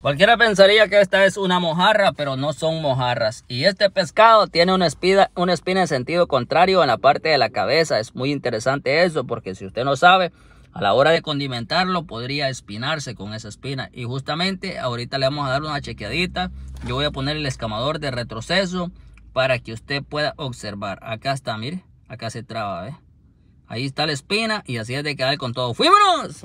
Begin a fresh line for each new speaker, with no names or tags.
Cualquiera pensaría que esta es una mojarra, pero no son mojarras. Y este pescado tiene una espina, en sentido contrario en la parte de la cabeza. Es muy interesante eso, porque si usted no sabe, a la hora de condimentarlo podría espinarse con esa espina. Y justamente ahorita le vamos a dar una chequeadita. Yo voy a poner el escamador de retroceso para que usted pueda observar. Acá está, mire. Acá se traba, Ahí está la espina y así
es de quedar con todo. ¡Fuímonos!